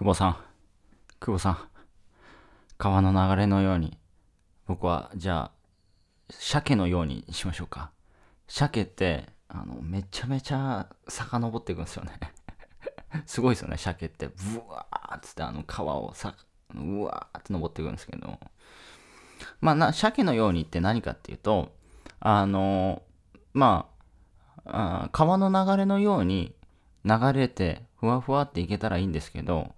久保さん、久保さん、川の流れのように、僕は、じゃあ、鮭のようにしましょうか。鮭って、あの、めちゃめちゃ遡っていくんですよね すごいですよね、鮭って。ブワーっつって、あの、川をさ、うわーって登っていくんですけど。まあ、な、鮭のようにって何かっていうと、あの、まあ、あ川の流れのように流れて、ふわふわっていけたらいいんですけど、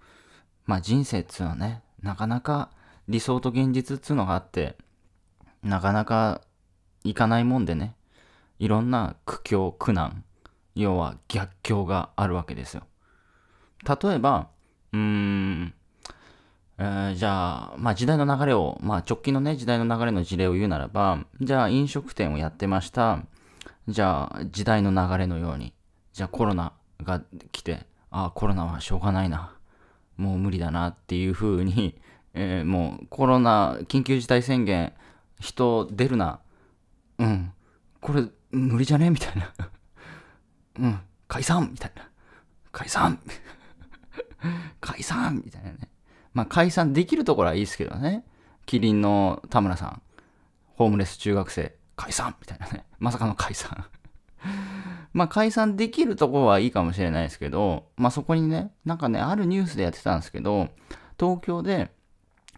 まあ人生っつうのはね、なかなか理想と現実っつうのがあって、なかなかいかないもんでね、いろんな苦境、苦難、要は逆境があるわけですよ。例えば、うーん、えー、じゃあ、まあ時代の流れを、まあ直近のね、時代の流れの事例を言うならば、じゃあ飲食店をやってました。じゃあ時代の流れのように、じゃあコロナが来て、ああ、コロナはしょうがないな。もう無理だなっていうふうに、えー、もうコロナ緊急事態宣言人出るなうんこれ無理じゃねみたいな うん解散みたいな解散 解散みたいなねまあ解散できるところはいいですけどねキリンの田村さんホームレス中学生解散みたいなねまさかの解散まあ解散できるとこはいいかもしれないですけど、まあそこにね、なんかね、あるニュースでやってたんですけど、東京で、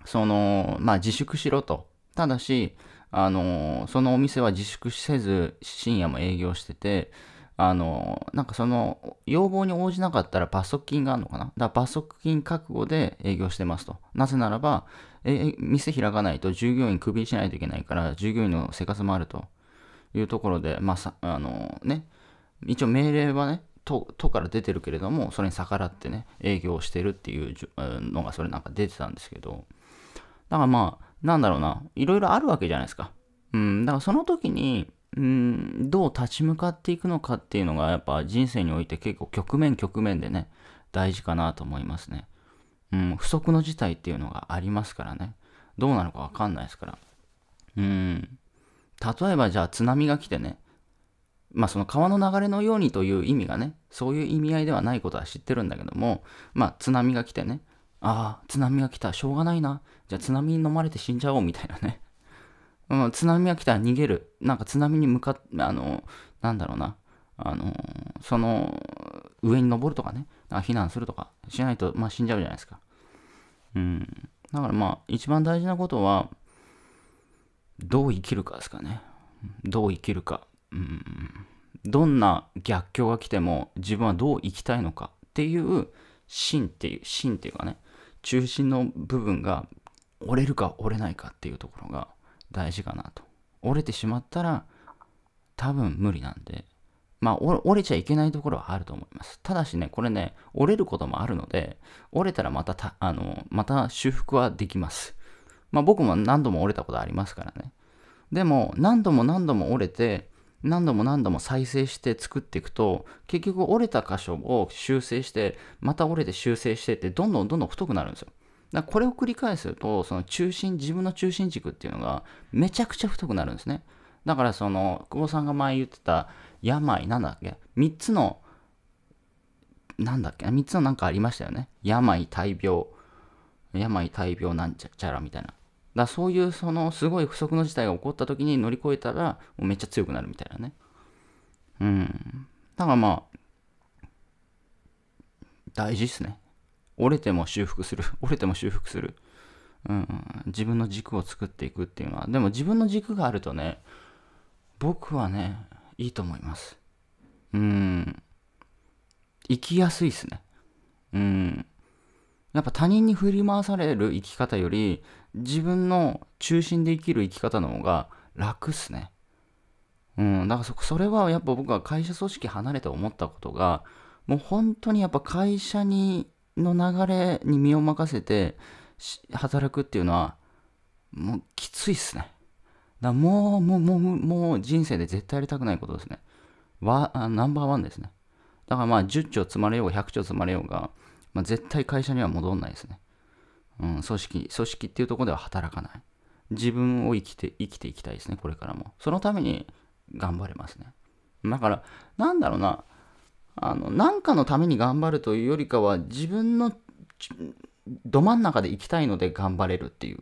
その、まあ自粛しろと。ただし、あの、そのお店は自粛せず、深夜も営業してて、あの、なんかその、要望に応じなかったら罰則金があるのかなだから罰則金覚悟で営業してますと。なぜならば、え、店開かないと従業員クビにしないといけないから、従業員の生活もあるというところで、まあ、あのね、一応命令はね、都都から出てるけれども、それに逆らってね、営業してるっていうのがそれなんか出てたんですけど、だからまあ、なんだろうな、いろいろあるわけじゃないですか。うん、だからその時に、うん、どう立ち向かっていくのかっていうのが、やっぱ人生において結構局面局面でね、大事かなと思いますね。うん、不測の事態っていうのがありますからね。どうなるかわかんないですから。うん、例えばじゃあ津波が来てね、まあその川の流れのようにという意味がね、そういう意味合いではないことは知ってるんだけども、まあ津波が来てね、ああ、津波が来た、しょうがないな。じゃあ津波に飲まれて死んじゃおうみたいなね。うん、津波が来たら逃げる。なんか津波に向かって、あの、なんだろうな。あの、その、上に登るとかね。か避難するとかしないと、まあ死んじゃうじゃないですか。うん。だからまあ、一番大事なことは、どう生きるかですかね。どう生きるか。うん、どんな逆境が来ても自分はどう生きたいのかっていう芯っていう芯っていうかね中心の部分が折れるか折れないかっていうところが大事かなと折れてしまったら多分無理なんでまあ折れちゃいけないところはあると思いますただしねこれね折れることもあるので折れたらまたたあのまた修復はできますまあ僕も何度も折れたことありますからねでも何度も何度も折れて何度も何度も再生して作っていくと結局折れた箇所を修正してまた折れて修正してってどんどんどんどん太くなるんですよだからこれを繰り返すとその中心自分の中心軸っていうのがめちゃくちゃ太くなるんですねだからその久保さんが前言ってた病なんだっけ3つのなんだっけ3つのなんかありましたよね病大病病大病なんちゃらみたいなだそういうそのすごい不測の事態が起こった時に乗り越えたらもうめっちゃ強くなるみたいなね。うん。だからまあ、大事っすね。折れても修復する。折れても修復する。うん、自分の軸を作っていくっていうのは。でも自分の軸があるとね、僕はね、いいと思います。うん。生きやすいっすね。うん。やっぱ他人に振り回される生き方より、自分の中心で生きる生き方の方が楽っすね。うん、だからそれはやっぱ僕は会社組織離れて思ったことが、もう本当にやっぱ会社にの流れに身を任せて働くっていうのは、もうきついっすね。だもう、もう、もう、もう人生で絶対やりたくないことですね。わナンバーワンですね。だからまあ10兆積まれようが100兆積まれようが、まあ、絶対会社には戻んないですね。うん、組織、組織っていうとこでは働かない。自分を生きて、生きていきたいですね、これからも。そのために頑張れますね。だから、なんだろうな、あの、なんかのために頑張るというよりかは、自分のど真ん中で生きたいので頑張れるっていう、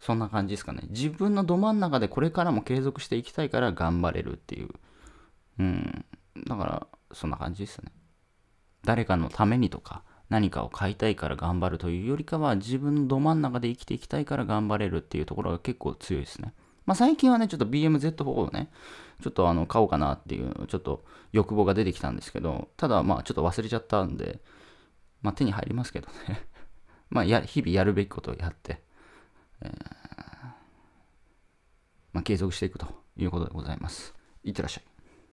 そんな感じですかね。自分のど真ん中でこれからも継続していきたいから頑張れるっていう。うん。だから、そんな感じですね。誰かのためにとか、何かを買いたいから頑張るというよりかは自分のど真ん中で生きていきたいから頑張れるっていうところが結構強いですね。まあ、最近はね、ちょっと BMZ4 をね、ちょっとあの買おうかなっていう、ちょっと欲望が出てきたんですけど、ただまあちょっと忘れちゃったんで、まあ手に入りますけどね まあや、日々やるべきことをやって、えー、まあ継続していくということでございます。いってらっしゃい。